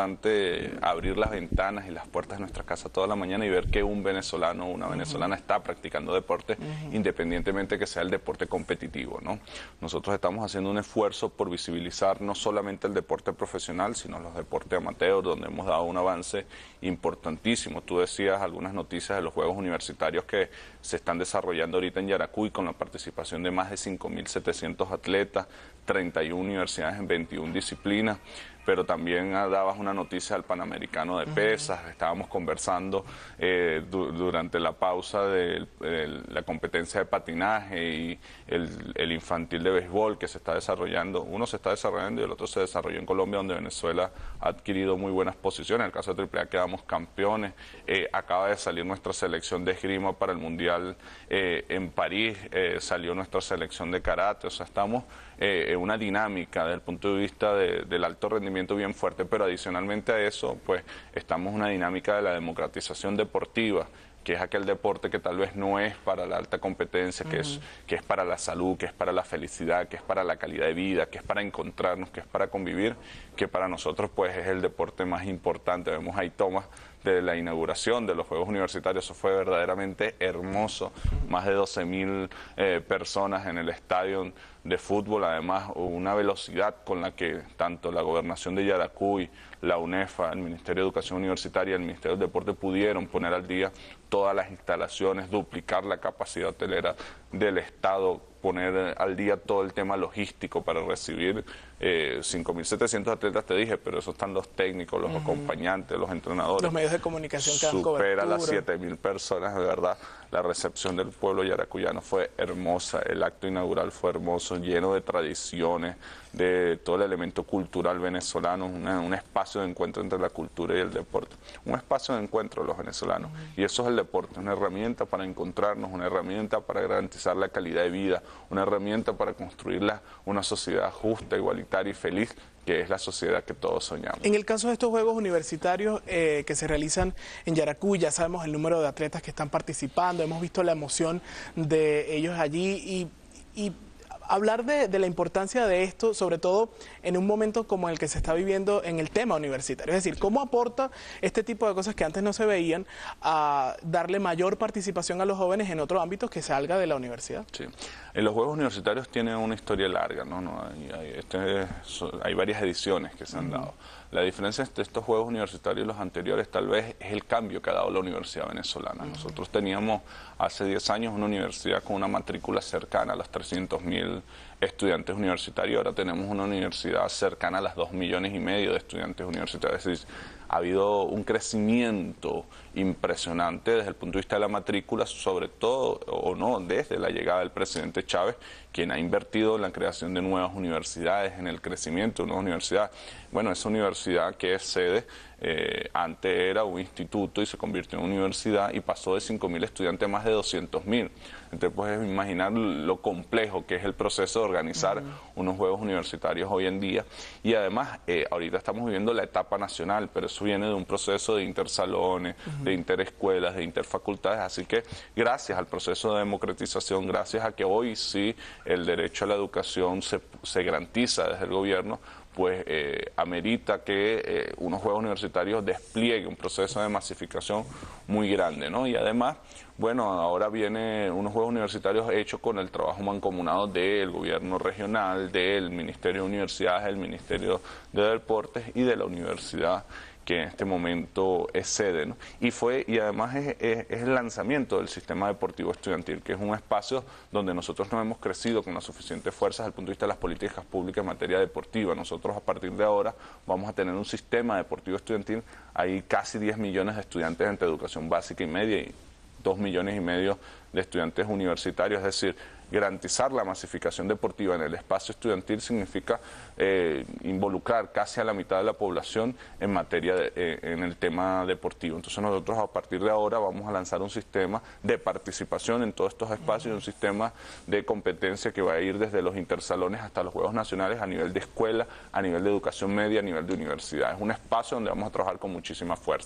importante abrir las ventanas y las puertas de nuestra casa toda la mañana y ver que un venezolano o una venezolana está practicando deporte, independientemente que sea el deporte competitivo. ¿no? Nosotros estamos haciendo un esfuerzo por visibilizar no solamente el deporte profesional, sino los deportes amateur, donde hemos dado un avance importantísimo. Tú decías algunas noticias de los Juegos Universitarios que se están desarrollando ahorita en Yaracuy con la participación de más de 5.700 atletas, 31 universidades en 21 disciplinas, pero también ah, dabas una noticia al Panamericano de Pesas, estábamos conversando eh, durante la pausa de la competencia de patinaje y el, infantil de béisbol que se está desarrollando. Uno se está desarrollando y el otro se desarrolló en Colombia, donde Venezuela ha adquirido muy buenas posiciones. En el caso de AAA quedamos campeones. Eh, acaba de salir nuestra selección de esgrima para el Mundial eh, en París, salió nuestra selección de karate, o sea, estamos en una dinámica desde el punto de vista del alto rendimiento bien fuerte, pero adicional adicionalmente a eso, pues estamos en una dinámica de la democratización deportiva que es aquel deporte que tal vez no es para la alta competencia, que, es, que es para la salud, que es para la felicidad, que es para la calidad de vida, que es para encontrarnos, que es para convivir, que para nosotros pues es el deporte más importante. Vemos ahí tomas de la inauguración de los Juegos Universitarios. Eso fue verdaderamente hermoso. Más de 12.000 mil eh, personas en el estadio de fútbol. Además, una velocidad con la que tanto la gobernación de Yaracuy, la UNEFA, el Ministerio de Educación Universitaria, el Ministerio del Deporte pudieron poner al día todas las instalaciones, duplicar la capacidad hotelera del Estado, poner al día todo el tema logístico para recibir eh, 5.700 atletas, te dije, pero eso están los técnicos, los acompañantes, los entrenadores. Los medios de comunicación que Supera dan cobertura. las 7.000 personas, de verdad. La recepción del pueblo yaracuyano fue hermosa, el acto inaugural fue hermoso, lleno de tradiciones, de todo el elemento cultural venezolano, un espacio de encuentro entre la cultura y el deporte. Un espacio de encuentro los venezolanos. Y eso es el deporte, una herramienta para encontrarnos, una herramienta para garantizar la calidad de vida, una herramienta para construir una sociedad justa, igualitaria y feliz que es la sociedad que todos soñamos. En el caso de estos Juegos Universitarios eh, que se realizan en Yaracuy, ya sabemos el número de atletas que están participando, hemos visto la emoción de ellos allí y, hablar de, la importancia de esto, sobre todo en un momento como el que se está viviendo en el tema universitario. Es decir, cómo aporta este tipo de cosas que antes no se veían a darle mayor participación a los jóvenes en otros ámbitos que salga de la universidad. Sí los Juegos Universitarios tienen una historia larga, ¿no? Este hay, varias ediciones que se han dado. La diferencia entre estos Juegos Universitarios y los anteriores tal vez es el cambio que ha dado la Universidad Venezolana. Nosotros teníamos hace 10 años una universidad con una matrícula cercana a los 300.000 estudiantes universitarios. Ahora tenemos una universidad cercana a las dos millones y medio de estudiantes universitarios. Es decir, ha habido un crecimiento impresionante desde el punto de vista de la matrícula, sobre todo, o no, desde la llegada del presidente Chávez, quien ha invertido en la creación de nuevas universidades, en el crecimiento de nuevas universidades. Bueno, esa universidad que es sede eh, antes era un instituto y se convirtió en universidad y pasó de 5.000 estudiantes a más de 200.000. Entonces puedes imaginar lo complejo que es el proceso de organizar unos juegos universitarios hoy en día. Y además, eh, ahorita estamos viviendo la etapa nacional, pero eso viene de un proceso de intersalones, de interescuelas, de interfacultades. Así que gracias al proceso de democratización, gracias a que hoy sí el derecho a la educación se, se garantiza desde el gobierno, pues eh, amerita que eh, unos juegos universitarios despliegue un proceso de masificación muy grande, ¿no? Y además, bueno, ahora viene unos juegos universitarios hechos con el trabajo mancomunado del gobierno regional, del Ministerio de Universidades, del Ministerio de Deportes y de la Universidad que en este momento es Y fue, y además es, el lanzamiento del sistema deportivo estudiantil, que es un espacio donde nosotros no hemos crecido con la suficiente fuerzas desde el punto de vista de las políticas públicas en materia deportiva. Nosotros a partir de ahora vamos a tener un sistema deportivo estudiantil, hay casi 10 millones de estudiantes entre educación básica y media y 2 millones y medio de estudiantes universitarios, es decir, garantizar la masificación deportiva en el espacio estudiantil significa eh, involucrar casi a la mitad de la población en materia eh, en el tema deportivo. Entonces nosotros a partir de ahora vamos a lanzar un sistema de participación en todos estos espacios, un sistema de competencia que va a ir desde los intersalones hasta los Juegos Nacionales a nivel de escuela, a nivel de educación media, a nivel de universidad. Es un espacio donde vamos a trabajar con muchísima fuerza.